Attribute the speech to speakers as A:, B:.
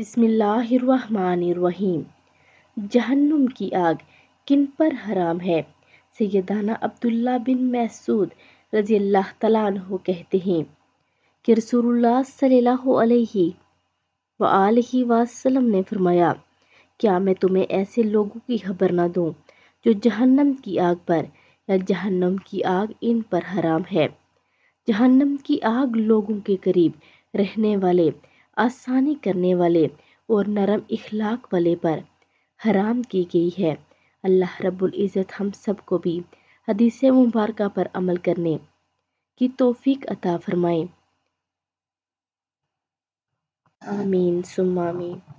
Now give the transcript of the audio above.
A: बिस्मिल्लाहिर्रहमानिर्रहीम जहन्नुम की आग किन पर हराम है सैदाना अब्दुल्ला बिन मैसूद रजी अल्लाह तला कहते हैं कि रसूलुल्लाह सल्लल्लाहु अलैहि वआलही वसलम ने फरमाया क्या मैं तुम्हें ऐसे लोगों की खबर ना दूँ जो जहन्नम की आग पर या जहन्नम की आग इन पर हराम है जहन्नम की आग लोगों के करीब रहने वाले आसानी करने वाले और नरम इखलाक वाले पर हराम की गई है अल्लाह रब्बुल इज़्ज़त हम सब को भी हदीस मुबारक पर अमल करने की तोफीक अता फरमाए
B: आमीन सुमामीन